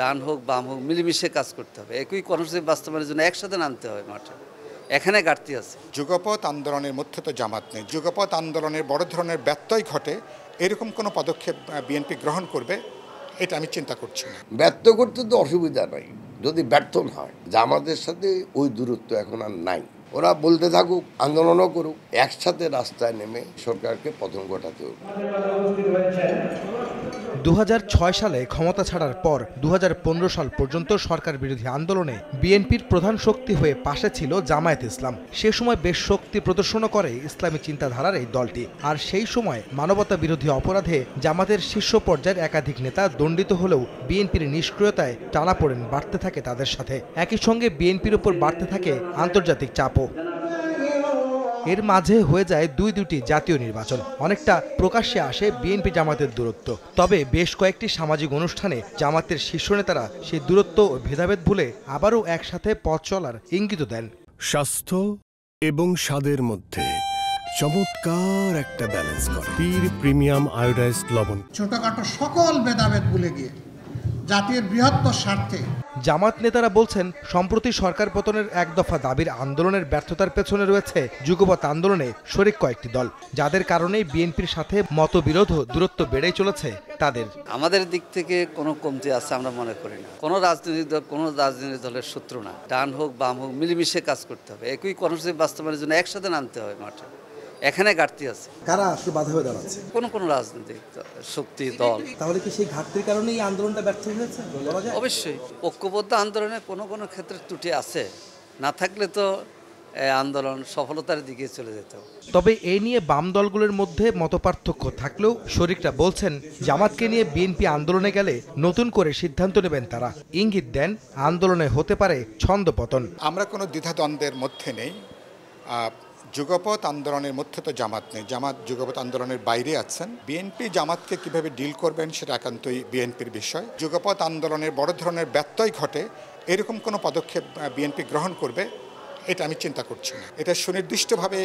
ডান হোক বাম হোক মিলেমিশে কাজ করতে হবে একই কর্মসূচি বাস্তবায়নের জন্য একসাথে নামতে হবে মাঠে এখানে ঘাটতি আছে যুগপথ আন্দোলনের মধ্যে তো জামাত নেই যুগপথ আন্দোলনের বড় ধরনের ব্যত্যয় ঘটে এরকম কোনো পদক্ষেপ বিএনপি গ্রহণ করবে এটা আমি চিন্তা করছি না ব্যর্থ করতে তো অসুবিধা নাই যদি ব্যর্থ হয় হয় জামাতের সাথে ওই দূরত্ব এখন আর নাই ওরা বলতে থাকুক আন্দোলনও করুক একসাথে রাস্তায় নেমে সরকারকে পতন ঘটাতে হবে দু সালে ক্ষমতা ছাড়ার পর দু সাল পর্যন্ত সরকার বিরোধী আন্দোলনে বিএনপির প্রধান শক্তি হয়ে পাশে ছিল জামায়াত ইসলাম সে সময় বেশ শক্তি প্রদর্শন করে ইসলামী চিন্তাধারার এই দলটি আর সেই সময় মানবতা বিরোধী অপরাধে জামাতের শীর্ষ পর্যায়ের একাধিক নেতা দণ্ডিত হলেও বিএনপির নিষ্ক্রিয়তায় টানা পড়েন বাড়তে থাকে তাদের সাথে একই সঙ্গে বিএনপির উপর বাড়তে থাকে আন্তর্জাতিক চাপ এর মাঝে হয়ে যায় দুই দুটি জাতীয় নির্বাচন অনেকটা প্রকাশ্যে আসে বিএনপি জামাতের দূরত্ব তবে বেশ কয়েকটি সামাজিক অনুষ্ঠানে জামাতের শীর্ষ নেতারা সেই দূরত্ব ও ভেদাভেদ ভুলে আবারও একসাথে পথ চলার ইঙ্গিত দেন স্বাস্থ্য এবং স্বাদের মধ্যে চমৎকার একটা ব্যালেন্স করে পীর প্রিমিয়াম আয়োডাইজড লবণ ছোটখাটো সকল ভেদাভেদ ভুলে গিয়ে জাতির বৃহত্তর স্বার্থে জামাত নেতারা বলছেন সম্প্রতি সরকার পতনের এক দফা দাবির আন্দোলনের ব্যর্থতার পেছনে রয়েছে যুগপথ আন্দোলনে শরিক কয়েকটি দল যাদের কারণে বিএনপির সাথে মতবিরোধ দূরত্ব বেড়েই চলেছে তাদের আমাদের দিক থেকে কোনো কমতি আছে আমরা মনে করি না কোনো রাজনৈতিক দল কোনো রাজনৈতিক দলের শত্রু না ডান হোক বাম হোক মিলেমিশে কাজ করতে হবে একই কর্মসূচি বাস্তবায়নের জন্য একসাথে নামতে হবে মাঠে এখানে ঘাটতি আছে কারা আসলে বাধা হয়ে দাঁড়াচ্ছে কোন কোন রাজনৈতিক শক্তি দল তাহলে কি সেই ঘাটতির কারণে এই আন্দোলনটা ব্যর্থ হয়েছে অবশ্যই ঐক্যবদ্ধ আন্দোলনে কোনো কোনো ক্ষেত্রে ত্রুটি আছে না থাকলে তো আন্দোলন সফলতার দিকে চলে যেত তবে এ নিয়ে বাম দলগুলোর মধ্যে মতপার্থক্য থাকলেও শরিকরা বলছেন জামাতকে নিয়ে বিএনপি আন্দোলনে গেলে নতুন করে সিদ্ধান্ত নেবেন তারা ইঙ্গিত দেন আন্দোলনে হতে পারে ছন্দপতন আমরা কোনো দ্বিধাদ্বন্দ্বের মধ্যে নেই যুগপথ আন্দোলনের মধ্যে তো জামাত নেই জামাত যুগপথ আন্দোলনের বাইরে আছেন বিএনপি জামাতকে কিভাবে ডিল করবেন সেটা একান্তই বিএনপির বিষয় যুগপথ আন্দোলনের বড় ধরনের ব্যত্যয় ঘটে এরকম কোনো পদক্ষেপ বিএনপি গ্রহণ করবে এটা আমি চিন্তা করছি না এটা সুনির্দিষ্টভাবে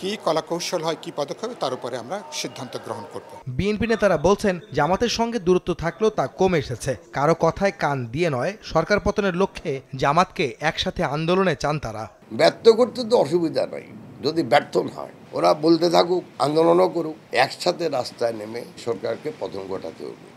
কি কলাকৌশল হয় কি পদক্ষেপ তার উপরে আমরা সিদ্ধান্ত গ্রহণ করব বিএনপি নেতারা বলছেন জামাতের সঙ্গে দূরত্ব থাকলেও তা কমে এসেছে কারো কথায় কান দিয়ে নয় সরকার পতনের লক্ষ্যে জামাতকে একসাথে আন্দোলনে চান তারা ব্যর্থ করতে তো অসুবিধা নাই যদি ব্যর্থ হয় ওরা বলতে থাকুক আন্দোলনও করুক একসাথে রাস্তায় নেমে সরকারকে পতন ঘটাতে হবে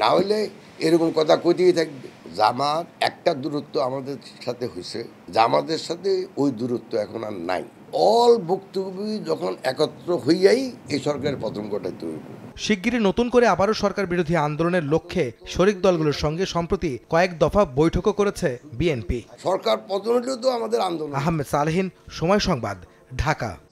না হলে এরকম কথা কইতেই থাকবে জামাত একটা দূরত্ব আমাদের সাথে হয়েছে জামাতের সাথে ওই দূরত্ব এখন আর নাই অল ভুক্তভোগী যখন একত্র হইয়াই এই সরকারের পতন ঘটাতে হইবে শিগগিরই নতুন করে আবারও সরকার বিরোধী আন্দোলনের লক্ষ্যে শরিক দলগুলোর সঙ্গে সম্প্রতি কয়েক দফা বৈঠকও করেছে বিএনপি সরকার পতন হলেও তো আমাদের আন্দোলন আহমেদ সালহীন সময় সংবাদ ढाका